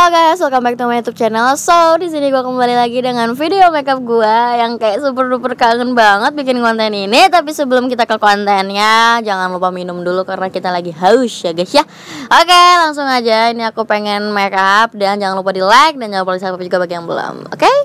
Halo guys, welcome back to my YouTube channel. So, di sini gua kembali lagi dengan video makeup gua yang kayak super duper kangen banget bikin konten ini. Tapi sebelum kita ke kontennya, jangan lupa minum dulu karena kita lagi haus ya guys ya. Oke, langsung aja. Ini aku pengen makeup dan jangan lupa di like dan jangan lupa di subscribe juga bagi yang belum. Oke? Okay?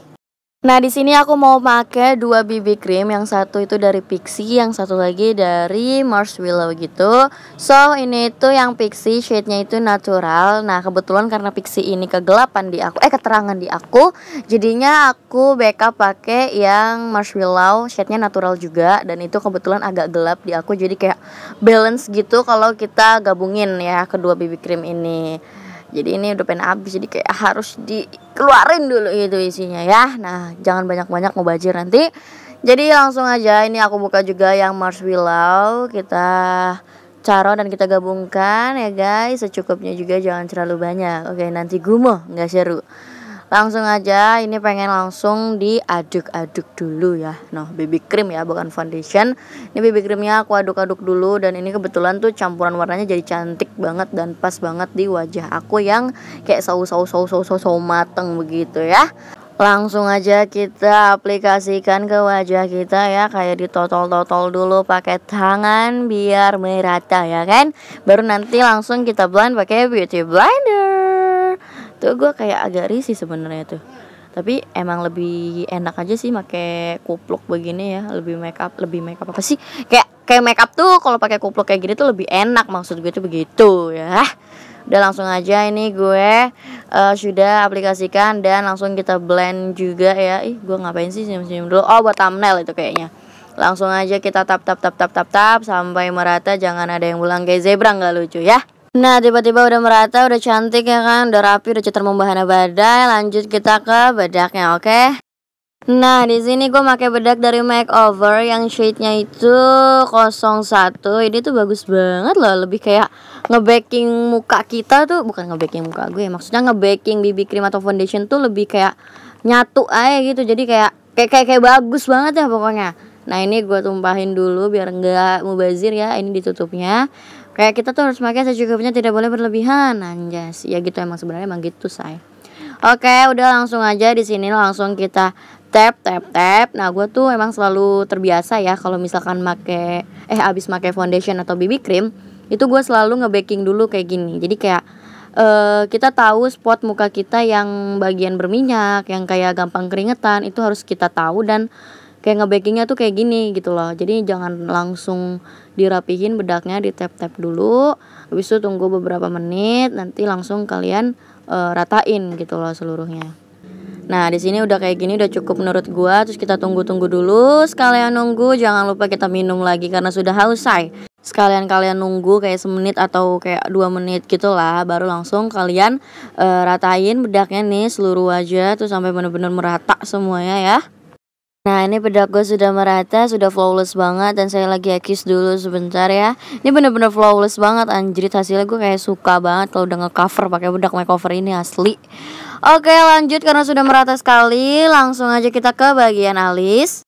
Nah, di sini aku mau pakai dua BB cream. Yang satu itu dari pixi yang satu lagi dari Marshmallow gitu. So, ini itu yang pixi shade-nya itu natural. Nah, kebetulan karena pixi ini kegelapan di aku, eh keterangan di aku, jadinya aku backup pakai yang Marshmallow, shade-nya natural juga dan itu kebetulan agak gelap di aku jadi kayak balance gitu kalau kita gabungin ya kedua BB cream ini jadi ini udah pengen habis jadi kayak harus dikeluarin dulu itu isinya ya nah jangan banyak-banyak mubazir nanti jadi langsung aja ini aku buka juga yang Mars Willow kita caro dan kita gabungkan ya guys secukupnya juga jangan terlalu banyak oke nanti gumoh nggak seru langsung aja ini pengen langsung diaduk-aduk dulu ya nah BB cream ya bukan foundation ini BB creamnya aku aduk-aduk dulu dan ini kebetulan tuh campuran warnanya jadi cantik banget dan pas banget di wajah aku yang kayak saus saus saus saus saus mateng begitu ya langsung aja kita aplikasikan ke wajah kita ya kayak ditotol-totol dulu pakai tangan biar merata ya kan baru nanti langsung kita blend pakai beauty blender tuh gue kayak agak risih sebenarnya tuh tapi emang lebih enak aja sih pakai kupluk begini ya lebih make up lebih make up apa sih kayak kayak make up tuh kalau pakai kupluk kayak gini tuh lebih enak maksud gue tuh begitu ya udah langsung aja ini gue uh, sudah aplikasikan dan langsung kita blend juga ya ih gue ngapain sih senyum senyum dulu oh buat thumbnail itu kayaknya langsung aja kita tap tap tap tap tap tap sampai merata jangan ada yang ulang kayak zebra nggak lucu ya Nah, tiba-tiba udah merata, udah cantik ya kan, udah rapi, udah cetar membahana badai. Lanjut kita ke bedaknya, oke? Okay? Nah, di sini gue pakai bedak dari Makeover yang shade-nya itu 01. Ini tuh bagus banget loh, lebih kayak ngebaking muka kita tuh, bukan ngebaking muka gue, ya, maksudnya ngebaking BB cream atau foundation tuh lebih kayak nyatu aja gitu. Jadi kayak kayak kayak, kayak bagus banget ya pokoknya. Nah, ini gue tumpahin dulu biar mau bazir ya, ini ditutupnya kayak kita tuh harus pakai secukupnya tidak boleh berlebihan anjas ya gitu emang sebenarnya emang gitu say oke udah langsung aja di sini langsung kita tap tap tap nah gue tuh emang selalu terbiasa ya kalau misalkan make eh abis make foundation atau BB cream itu gue selalu ngebaking dulu kayak gini jadi kayak uh, kita tahu spot muka kita yang bagian berminyak yang kayak gampang keringetan itu harus kita tahu dan kayak ngebakingnya tuh kayak gini gitu loh jadi jangan langsung dirapihin bedaknya di tap tap dulu habis itu tunggu beberapa menit nanti langsung kalian e, ratain gitu loh seluruhnya Nah, di sini udah kayak gini udah cukup menurut gua. Terus kita tunggu-tunggu dulu. Sekalian nunggu, jangan lupa kita minum lagi karena sudah haus, say. Sekalian kalian nunggu kayak semenit atau kayak dua menit gitulah. Baru langsung kalian e, ratain bedaknya nih seluruh wajah tuh sampai bener-bener merata semuanya ya Nah ini bedak gue sudah merata, sudah flawless banget dan saya lagi ekis dulu sebentar ya Ini bener-bener flawless banget anjrit hasilnya gue kayak suka banget kalau udah ngecover pakai bedak makeover ini asli Oke lanjut karena sudah merata sekali langsung aja kita ke bagian alis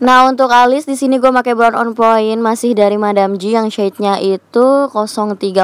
Nah untuk alis di sini gue pakai brown on point masih dari Madam G yang shade-nya itu 03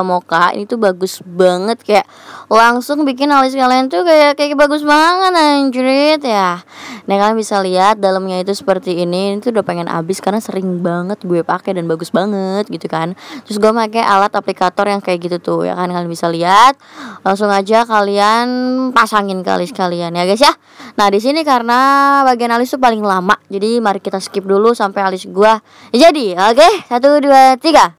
mocha ini tuh bagus banget kayak langsung bikin alis kalian tuh kayak kayak bagus banget anjrit ya. Nah kalian bisa lihat dalamnya itu seperti ini ini tuh udah pengen abis karena sering banget gue pakai dan bagus banget gitu kan. Terus gue pakai alat aplikator yang kayak gitu tuh ya kan kalian bisa lihat langsung aja kalian pasangin ke alis kalian ya guys ya. Nah di sini karena bagian alis tuh paling lama jadi mari kita kita skip dulu sampai alis gua jadi oke okay? satu dua tiga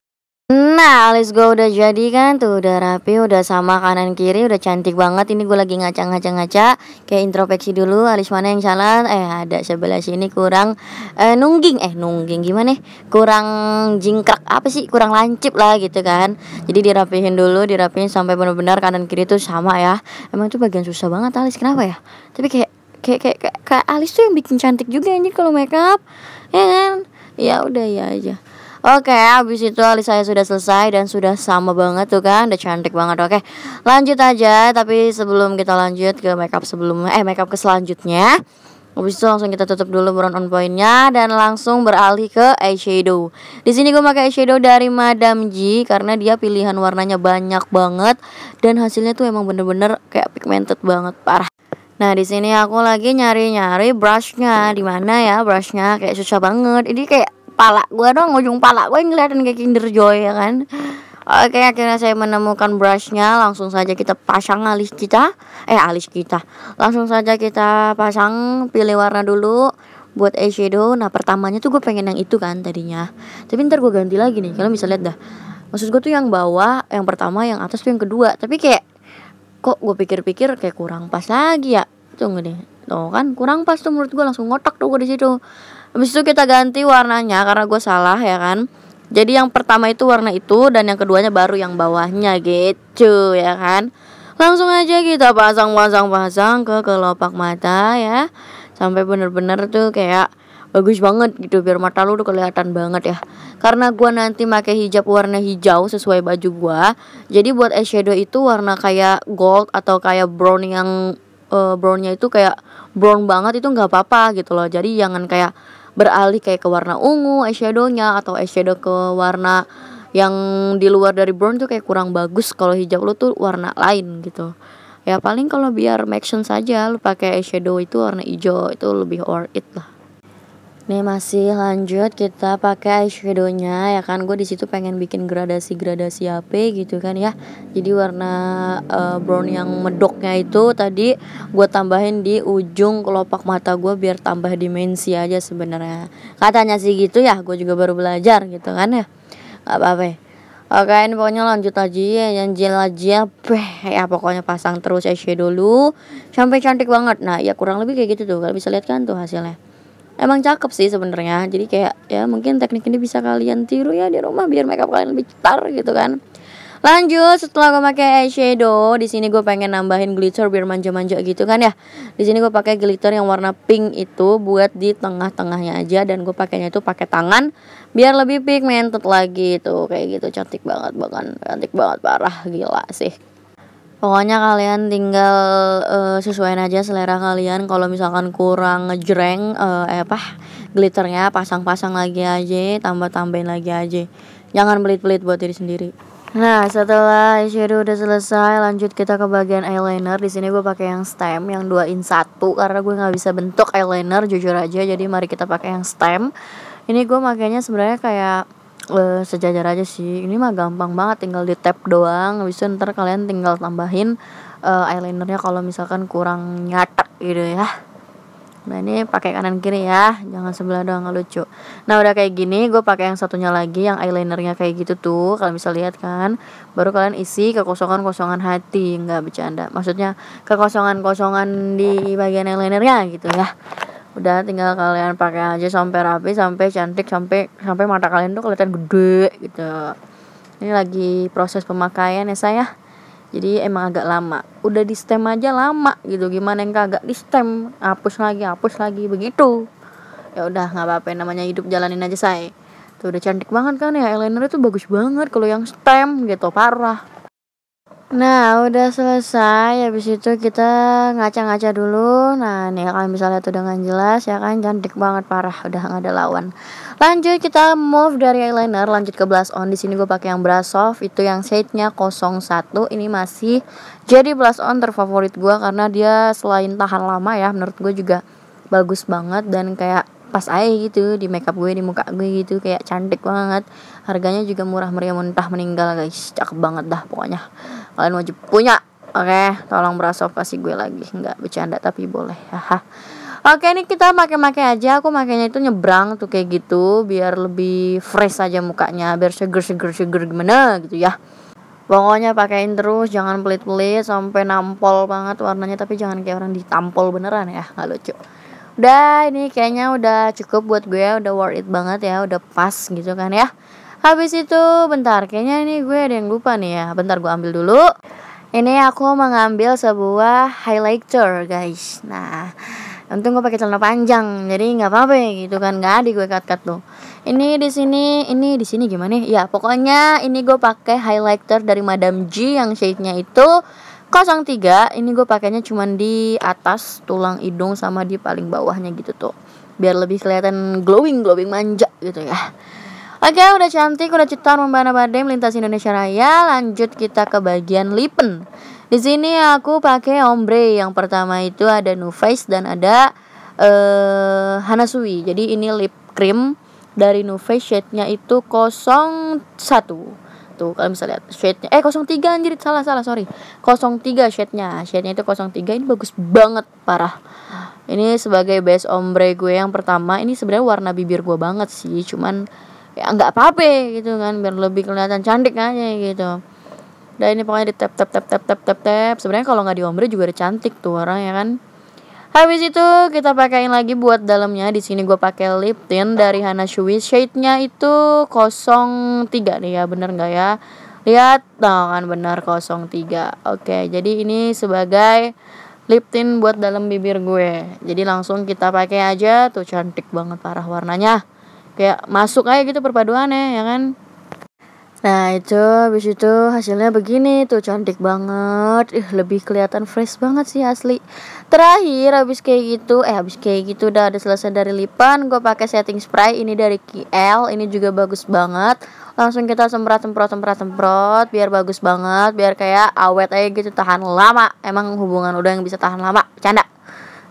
Nah alis gua udah jadi kan tuh udah rapi udah sama kanan kiri udah cantik banget ini gua lagi ngaca-ngaca-ngaca kayak introspeksi dulu alis mana yang salah eh ada sebelah sini kurang eh, nungging eh nungging gimana kurang jingkrak apa sih kurang lancip lah gitu kan jadi dirapihin dulu dirapihin sampai benar-benar kanan kiri tuh sama ya emang tuh bagian susah banget alis kenapa ya tapi kayak kayak kayak kayak, kayak alis tuh yang bikin cantik juga anjir kalau makeup ya kan ya udah ya aja Oke, habis itu alis saya sudah selesai dan sudah sama banget tuh kan, udah cantik banget. Oke, lanjut aja. Tapi sebelum kita lanjut ke makeup sebelum eh makeup ke selanjutnya, Habis itu langsung kita tutup dulu brown on pointnya dan langsung beralih ke eyeshadow. Di sini gue pakai eyeshadow dari Madame G karena dia pilihan warnanya banyak banget dan hasilnya tuh emang bener-bener kayak pigmented banget parah. Nah di sini aku lagi nyari-nyari brushnya di mana ya brushnya kayak susah banget. Ini kayak palak gue dong ujung palak gue yang kelihatan kayak Kinder Joy ya kan. Oke akhirnya saya menemukan brushnya langsung saja kita pasang alis kita eh alis kita langsung saja kita pasang pilih warna dulu buat eyeshadow nah pertamanya tuh gue pengen yang itu kan tadinya tapi ntar gue ganti lagi nih kalian bisa lihat dah maksud gue tuh yang bawah yang pertama yang atas tuh yang kedua tapi kayak kok gue pikir-pikir kayak kurang pas lagi ya tunggu deh tuh kan kurang pas tuh menurut gue langsung ngotak tuh gue di situ habis itu kita ganti warnanya karena gue salah ya kan jadi yang pertama itu warna itu dan yang keduanya baru yang bawahnya gitu ya kan langsung aja kita pasang pasang pasang ke kelopak mata ya sampai bener-bener tuh kayak bagus banget gitu biar mata lu udah kelihatan banget ya karena gua nanti pakai hijab warna hijau sesuai baju gua jadi buat eyeshadow itu warna kayak gold atau kayak brown yang uh, brownnya itu kayak brown banget itu nggak apa-apa gitu loh jadi jangan kayak beralih kayak ke warna ungu eyeshadownya atau eyeshadow ke warna yang di luar dari brown tuh kayak kurang bagus kalau hijab lu tuh warna lain gitu ya paling kalau biar make sense aja lu pakai eyeshadow itu warna hijau itu lebih worth it lah ini masih lanjut kita pakai eyeshadownya ya kan gue disitu pengen bikin gradasi gradasi HP gitu kan ya. Jadi warna uh, brown yang medoknya itu tadi gue tambahin di ujung kelopak mata gue biar tambah dimensi aja sebenarnya. Katanya sih gitu ya, gue juga baru belajar gitu kan ya. Gak apa-apa. Oke, ini pokoknya lanjut aja ya, yang jel aja, beh, ya pokoknya pasang terus eyeshadow dulu sampai cantik banget. Nah, ya kurang lebih kayak gitu tuh. Kalian bisa lihat kan tuh hasilnya emang cakep sih sebenarnya jadi kayak ya mungkin teknik ini bisa kalian tiru ya di rumah biar makeup kalian lebih cetar gitu kan lanjut setelah gue pakai eyeshadow di sini gue pengen nambahin glitter biar manja-manja gitu kan ya di sini gue pakai glitter yang warna pink itu buat di tengah-tengahnya aja dan gue pakainya itu pakai tangan biar lebih pigmented lagi tuh kayak gitu cantik banget bahkan cantik banget parah gila sih Pokoknya kalian tinggal uh, sesuaiin aja selera kalian. Kalau misalkan kurang ngejreng uh, eh apa glitternya pasang-pasang lagi aja, tambah-tambahin lagi aja. Jangan pelit-pelit buat diri sendiri. Nah, setelah eyeshadow udah selesai, lanjut kita ke bagian eyeliner. Di sini gue pakai yang stem, yang dua in satu. karena gue nggak bisa bentuk eyeliner jujur aja. Jadi mari kita pakai yang stem. Ini gue makainya sebenarnya kayak uh, sejajar aja sih ini mah gampang banget tinggal di tap doang habis ntar kalian tinggal tambahin uh, eyelinernya kalau misalkan kurang nyatak gitu ya nah ini pakai kanan kiri ya jangan sebelah doang lucu nah udah kayak gini gue pakai yang satunya lagi yang eyelinernya kayak gitu tuh kalian bisa lihat kan baru kalian isi kekosongan kosongan hati nggak bercanda maksudnya kekosongan kosongan di bagian eyelinernya gitu ya udah tinggal kalian pakai aja sampai rapi sampai cantik sampai sampai mata kalian tuh kelihatan gede gitu ini lagi proses pemakaian ya saya jadi emang agak lama udah di stem aja lama gitu gimana yang kagak di stem hapus lagi hapus lagi begitu ya udah nggak apa-apa namanya hidup jalanin aja saya tuh udah cantik banget kan ya eyeliner itu bagus banget kalau yang stem gitu parah Nah, udah selesai. Habis itu kita ngaca-ngaca dulu. Nah, ini kalian bisa lihat dengan jelas ya kan cantik banget parah, udah nggak ada lawan. Lanjut kita move dari eyeliner lanjut ke blush on. Di sini gue pakai yang brush off itu yang shade-nya 01. Ini masih jadi blush on terfavorit gue karena dia selain tahan lama ya, menurut gue juga bagus banget dan kayak pas aja gitu di makeup gue di muka gue gitu kayak cantik banget harganya juga murah meriah mentah meninggal guys cakep banget dah pokoknya kalian wajib punya oke okay, tolong berasop kasih gue lagi nggak bercanda tapi boleh haha oke ini kita pakai-pakai aja aku makainya itu nyebrang tuh kayak gitu biar lebih fresh aja mukanya biar seger seger seger gimana gitu ya Pokoknya pakaiin terus, jangan pelit-pelit sampai nampol banget warnanya tapi jangan kayak orang ditampol beneran ya, nggak lucu. Udah, ini kayaknya udah cukup buat gue, udah worth it banget ya, udah pas gitu kan ya. Habis itu bentar, kayaknya ini gue ada yang lupa nih ya. Bentar gue ambil dulu. Ini aku mengambil sebuah highlighter, guys. Nah, untung gue pakai celana panjang, jadi nggak apa-apa ya, gitu kan. Nggak di gue cut-cut tuh. Ini di sini, ini di sini gimana ya? Pokoknya ini gue pakai highlighter dari madam G yang shade-nya itu 03. Ini gue pakainya cuman di atas tulang hidung sama di paling bawahnya gitu tuh. Biar lebih kelihatan glowing, glowing manja gitu ya. Oke, udah cantik, udah cetar membana badai melintas Indonesia Raya. Lanjut kita ke bagian lipen. Di sini aku pakai ombre. Yang pertama itu ada New Face dan ada uh, Hanasui. Jadi ini lip cream dari New Face shade-nya itu 01. Tuh, kalian bisa lihat shade-nya. Eh, 03 anjir, salah salah, sorry. 03 shade-nya. Shade-nya itu 03. Ini bagus banget, parah. Ini sebagai base ombre gue yang pertama. Ini sebenarnya warna bibir gue banget sih, cuman ya nggak apa-apa ya, gitu kan biar lebih kelihatan cantik aja gitu dan ini pokoknya di tap tap tap tap tap tap tap sebenarnya kalau nggak diombre juga ada cantik tuh orang ya kan habis itu kita pakaiin lagi buat dalamnya di sini gue pakai lip tint dari Hana Shui shade nya itu 03 nih ya bener nggak ya lihat tau kan benar 03 oke jadi ini sebagai lip tint buat dalam bibir gue jadi langsung kita pakai aja tuh cantik banget parah warnanya kayak masuk aja gitu perpaduannya ya kan Nah itu habis itu hasilnya begini tuh cantik banget Ih lebih kelihatan fresh banget sih asli Terakhir habis kayak gitu Eh habis kayak gitu udah ada selesai dari lipan Gue pakai setting spray ini dari KL Ini juga bagus banget Langsung kita semprot semprot semprot semprot Biar bagus banget Biar kayak awet aja gitu tahan lama Emang hubungan udah yang bisa tahan lama Canda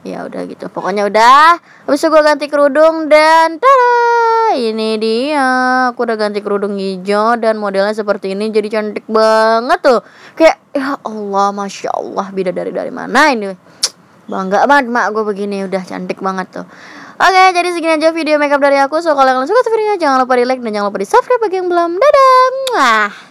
Ya udah gitu pokoknya udah Habis itu gue ganti kerudung dan Tada ini dia aku udah ganti kerudung hijau dan modelnya seperti ini jadi cantik banget tuh kayak ya Allah masya Allah bida dari dari mana ini bangga banget mak gue begini udah cantik banget tuh Oke, jadi segini aja video makeup dari aku. So, kalau kalian suka videonya, jangan lupa di like dan jangan lupa di subscribe bagi yang belum. Dadah!